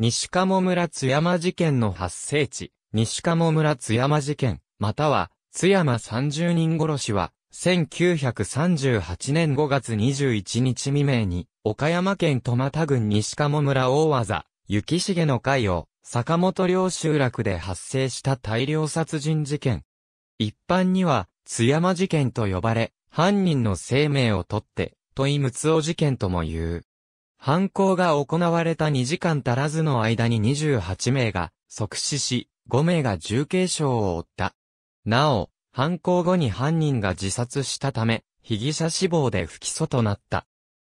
西鴨村津山事件の発生地、西鴨村津山事件、または、津山三十人殺しは、1938年5月21日未明に、岡山県戸又郡西鴨村大技、雪重の会を、坂本領集落で発生した大量殺人事件。一般には、津山事件と呼ばれ、犯人の生命をとって、問いむつお事件とも言う。犯行が行われた2時間足らずの間に28名が即死し、5名が重軽傷を負った。なお、犯行後に犯人が自殺したため、被疑者死亡で不起訴となった。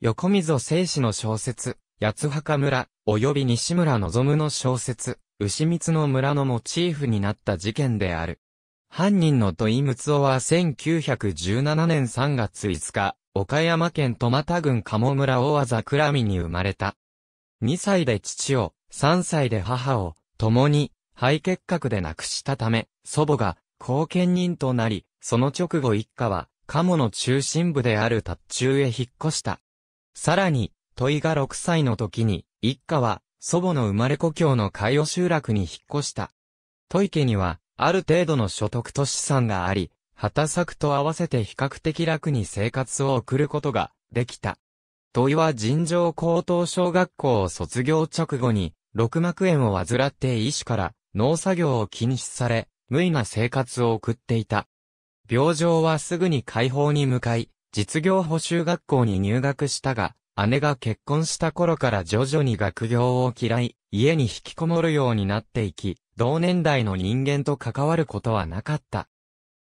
横溝正史の小説、八墓村、及び西村望の小説、牛光の村のモチーフになった事件である。犯人の土井睦夫は1917年3月5日、岡山県戸又郡鴨村大和桜見に生まれた。2歳で父を、3歳で母を、共に、肺結核で亡くしたため、祖母が、後見人となり、その直後一家は、鴨の中心部である達中へ引っ越した。さらに、問いが6歳の時に、一家は、祖母の生まれ故郷の海洋集落に引っ越した。問家には、ある程度の所得と資産があり、旗作と合わせて比較的楽に生活を送ることができた。問いは尋常高等小学校を卒業直後に、六膜炎を患って医師から農作業を禁止され、無意な生活を送っていた。病状はすぐに解放に向かい、実業補修学校に入学したが、姉が結婚した頃から徐々に学業を嫌い、家に引きこもるようになっていき、同年代の人間と関わることはなかった。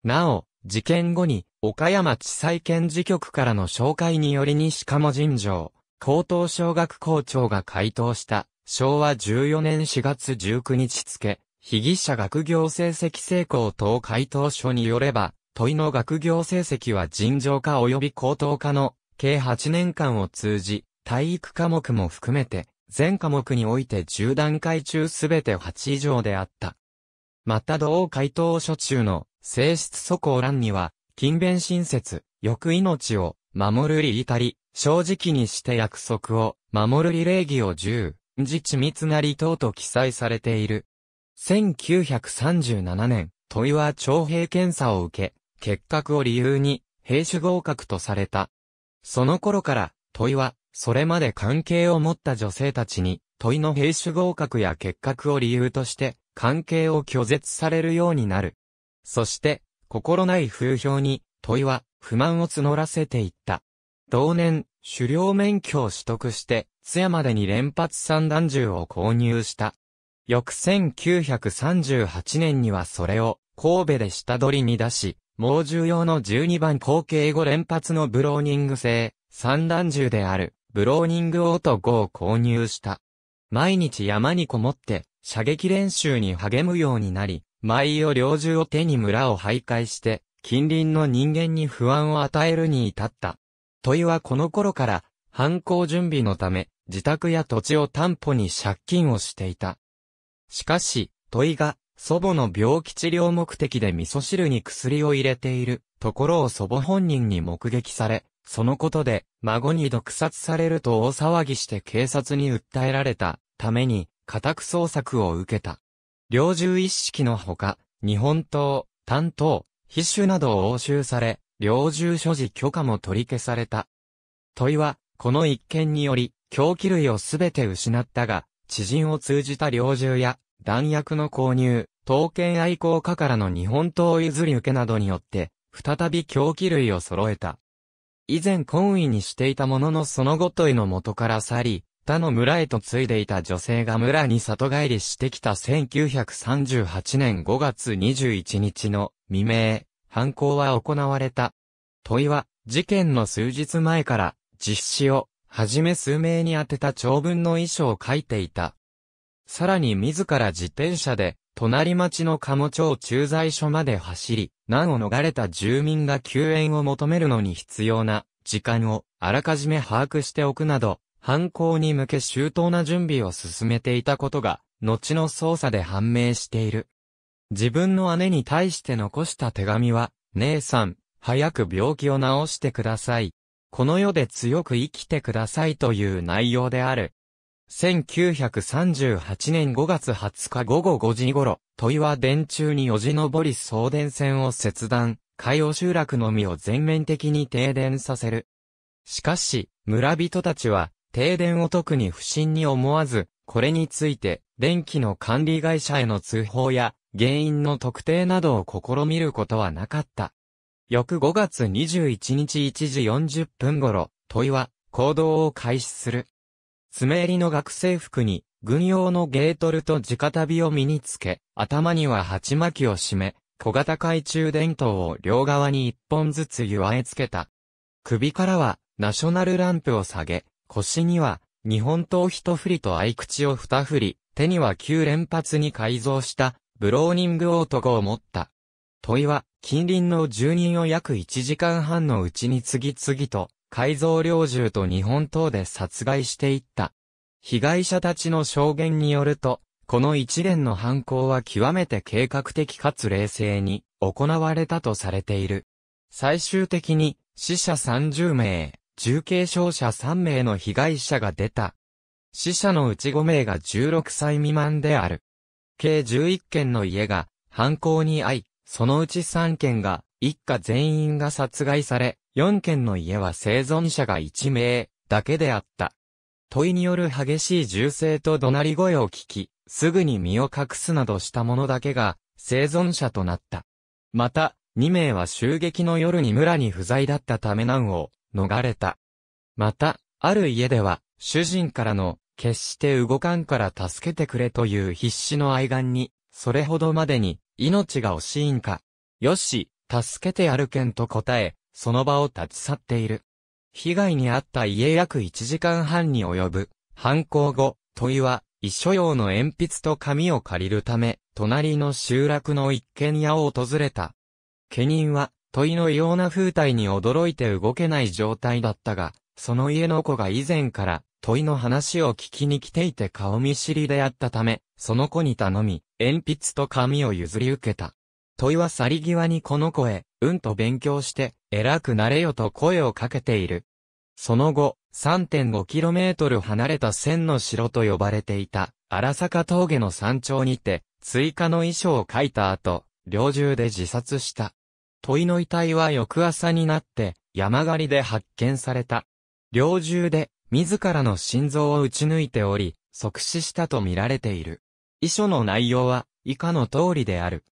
なお、事件後に、岡山地裁検事局からの紹介により西鴨尋常、高等小学校長が回答した、昭和14年4月19日付、被疑者学業成績成功等回答書によれば、問いの学業成績は尋常化及び高等化の、計8年間を通じ、体育科目も含めて、全科目において10段階中すべて8以上であった。また同回答書中の性質素行欄には、勤勉親切、欲命を、守る利至り、正直にして約束を、守るり礼儀を十、自緻密なり等と記載されている。1937年、問いは徴兵検査を受け、結核を理由に、兵種合格とされた。その頃から、問いは、それまで関係を持った女性たちに、問いの兵種合格や結核を理由として、関係を拒絶されるようになる。そして、心ない風評に、問いは、不満を募らせていった。同年、狩猟免許を取得して、津山でに連発散弾銃を購入した。翌1938年にはそれを、神戸で下取りに出し、猛獣用の12番後継後連発のブローニング製、散弾銃である、ブローニングオート5を購入した。毎日山にこもって、射撃練習に励むようになり、舞を猟銃を手に村を徘徊して、近隣の人間に不安を与えるに至った。問いはこの頃から、犯行準備のため、自宅や土地を担保に借金をしていた。しかし、問いが、祖母の病気治療目的で味噌汁に薬を入れているところを祖母本人に目撃され、そのことで孫に毒殺されると大騒ぎして警察に訴えられたために家宅捜索を受けた。領獣一式のほか、日本刀、担当、筆種などを押収され、領獣所持許可も取り消された。問いは、この一件により、狂気類をすべて失ったが、知人を通じた領獣や、弾薬の購入、刀剣愛好家からの日本刀譲り受けなどによって、再び狂気類を揃えた。以前懇意にしていたもののそのごといの元から去り、他の村へと継いでいた女性が村に里帰りしてきた1938年5月21日の未明、犯行は行われた。問いは、事件の数日前から実施を、はじめ数名に宛てた長文の遺書を書いていた。さらに自ら自転車で、隣町の鴨町駐在所まで走り、難を逃れた住民が救援を求めるのに必要な時間をあらかじめ把握しておくなど、犯行に向け周到な準備を進めていたことが、後の捜査で判明している。自分の姉に対して残した手紙は、姉さん、早く病気を治してください。この世で強く生きてくださいという内容である。1938年5月20日午後5時頃、問いは電柱によじ登り送電線を切断、海洋集落のみを全面的に停電させる。しかし、村人たちは、停電を特に不審に思わず、これについて、電気の管理会社への通報や、原因の特定などを試みることはなかった。翌5月21日1時40分頃、問いは、行動を開始する。爪襟の学生服に、軍用のゲートルと直旅を身につけ、頭には鉢巻きを締め、小型懐中電灯を両側に一本ずつ湯あえつけた。首からは、ナショナルランプを下げ、腰には、日本刀一振りと合口を二振り、手には9連発に改造した、ブローニング男を持った。問いは、近隣の住人を約1時間半のうちに次々と、改造猟銃と日本刀で殺害していった。被害者たちの証言によると、この一連の犯行は極めて計画的かつ冷静に行われたとされている。最終的に死者30名、重軽傷者3名の被害者が出た。死者のうち5名が16歳未満である。計11件の家が犯行に遭い、そのうち3件が一家全員が殺害され、4件の家は生存者が1名だけであった。問いによる激しい銃声と怒鳴り声を聞き、すぐに身を隠すなどした者だけが生存者となった。また、2名は襲撃の夜に村に不在だったため難を逃れた。また、ある家では、主人からの、決して動かんから助けてくれという必死の愛願に、それほどまでに、命が惜しいんか。よし、助けてやるけんと答え、その場を立ち去っている。被害に遭った家約1時間半に及ぶ。犯行後、問いは、遺書用の鉛筆と紙を借りるため、隣の集落の一軒家を訪れた。家人は、問いの異様な風体に驚いて動けない状態だったが、その家の子が以前から問いの話を聞きに来ていて顔見知りであったため、その子に頼み、鉛筆と紙を譲り受けた。問いは去り際にこの子へ、うんと勉強して、偉くなれよと声をかけている。その後、3.5km 離れた千の城と呼ばれていた、荒坂峠の山頂にて、追加の遺書を書いた後、猟銃で自殺した。問いの遺体は翌朝になって、山狩りで発見された。猟銃で、自らの心臓を撃ち抜いており、即死したと見られている。遺書の内容は、以下の通りである。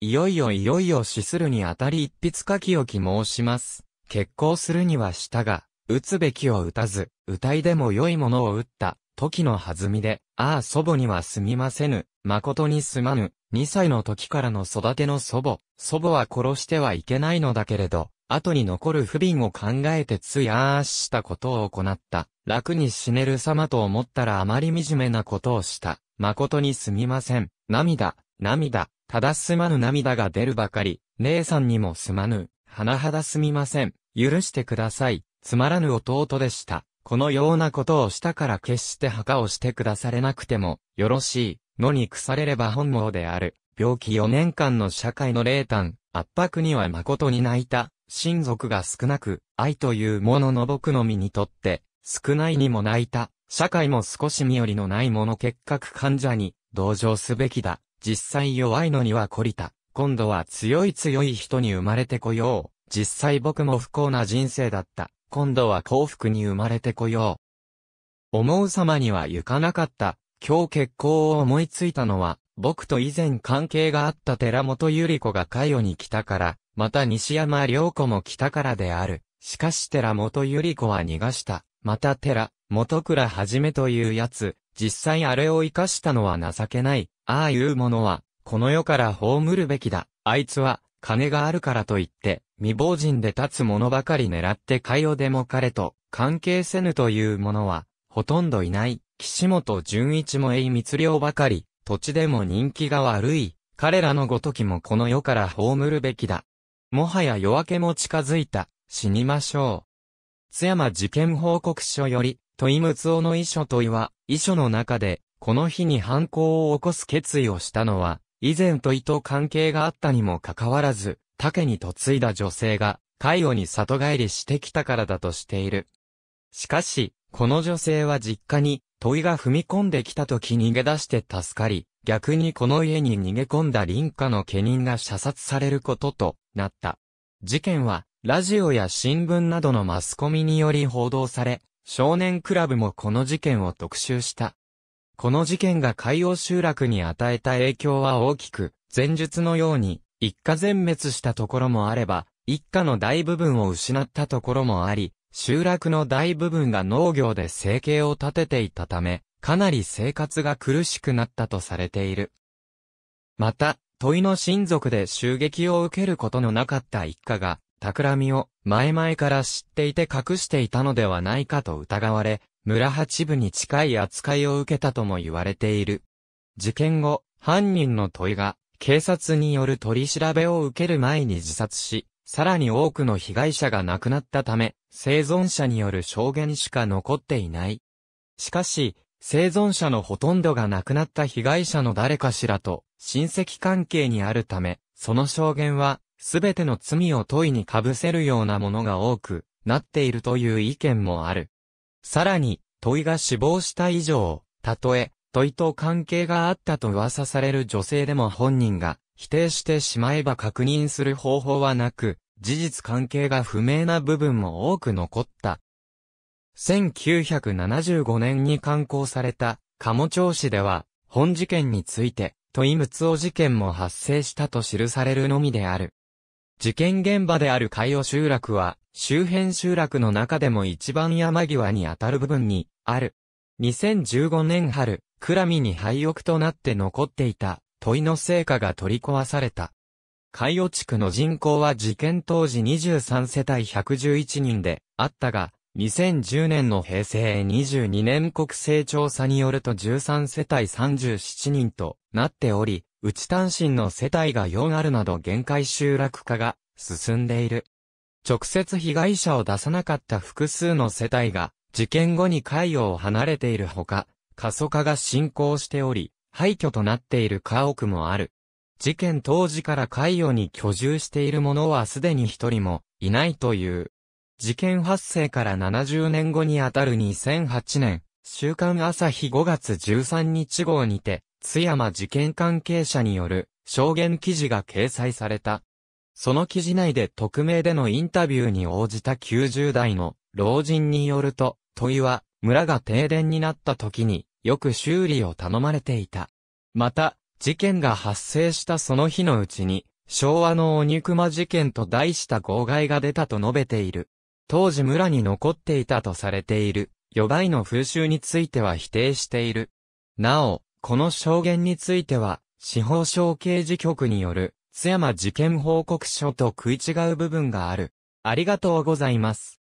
いよいよいよいよ死するにあたり一筆書き置き申します。決行するにはしたが、打つべきを打たず、歌いでも良いものを打った。時の弾みで、ああ祖母にはすみませぬ、誠にすまぬ、2歳の時からの育ての祖母、祖母は殺してはいけないのだけれど、後に残る不憫を考えてついああしたことを行った。楽に死ねる様と思ったらあまり惨めなことをした。誠にすみません。涙、涙、ただすまぬ涙が出るばかり。姉さんにもすまぬ。甚だすみません。許してください。つまらぬ弟でした。このようなことをしたから決して墓をしてくだされなくても、よろしい、のに腐れれば本望である。病気4年間の社会の冷淡、圧迫には誠に泣いた、親族が少なく、愛というものの僕の身にとって、少ないにも泣いた、社会も少し身寄りのないもの結核患者に、同情すべきだ。実際弱いのには懲りた。今度は強い強い人に生まれてこよう。実際僕も不幸な人生だった。今度は幸福に生まれてこよう。思う様には行かなかった。今日結婚を思いついたのは、僕と以前関係があった寺本ゆり子が海洋に来たから、また西山良子も来たからである。しかし寺本ゆり子は逃がした。また寺、本倉はじめというやつ、実際あれを生かしたのは情けない。ああいうものは、この世から葬るべきだ。あいつは、金があるからといって、未亡人で立つ者ばかり狙ってかよでも彼と関係せぬという者は、ほとんどいない。岸本淳一も栄密量ばかり、土地でも人気が悪い。彼らのごときもこの世から葬るべきだ。もはや夜明けも近づいた。死にましょう。津山事件報告書より、問いむつおの遺書問いは、遺書の中で、この日に犯行を起こす決意をしたのは、以前といと関係があったにもかかわらず、竹に嫁いだ女性が、介護に里帰りしてきたからだとしている。しかし、この女性は実家に、問いが踏み込んできた時逃げ出して助かり、逆にこの家に逃げ込んだ林家の家人が射殺されることとなった。事件は、ラジオや新聞などのマスコミにより報道され、少年クラブもこの事件を特集した。この事件が海洋集落に与えた影響は大きく、前述のように、一家全滅したところもあれば、一家の大部分を失ったところもあり、集落の大部分が農業で生計を立てていたため、かなり生活が苦しくなったとされている。また、問いの親族で襲撃を受けることのなかった一家が、企みを前々から知っていて隠していたのではないかと疑われ、村八部に近い扱いを受けたとも言われている。事件後、犯人の問いが、警察による取り調べを受ける前に自殺し、さらに多くの被害者が亡くなったため、生存者による証言しか残っていない。しかし、生存者のほとんどが亡くなった被害者の誰かしらと親戚関係にあるため、その証言は、すべての罪を問いに被せるようなものが多くなっているという意見もある。さらに、問いが死亡した以上、たとえ、問いと関係があったと噂される女性でも本人が否定してしまえば確認する方法はなく、事実関係が不明な部分も多く残った。1975年に刊行された、鴨町市では、本事件について、問いむつお事件も発生したと記されるのみである。事件現場である海洋集落は、周辺集落の中でも一番山際にあたる部分に、ある。2015年春、クラミに廃屋となって残っていた、問いの成果が取り壊された。海洋地区の人口は事件当時23世帯111人で、あったが、2010年の平成22年国勢調査によると13世帯37人となっており、内単身の世帯が4あるなど限界集落化が進んでいる。直接被害者を出さなかった複数の世帯が事件後に海洋を離れているほか、過疎化が進行しており、廃墟となっている家屋もある。事件当時から海洋に居住している者はすでに一人もいないという。事件発生から70年後にあたる2008年、週刊朝日5月13日号にて、津山事件関係者による証言記事が掲載された。その記事内で匿名でのインタビューに応じた90代の老人によると、問いは村が停電になった時によく修理を頼まれていた。また、事件が発生したその日のうちに、昭和のお肉ま事件と題した号外が出たと述べている。当時村に残っていたとされている、予売の風習については否定している。なお、この証言については、司法省刑事局による、津山事件報告書と食い違う部分がある。ありがとうございます。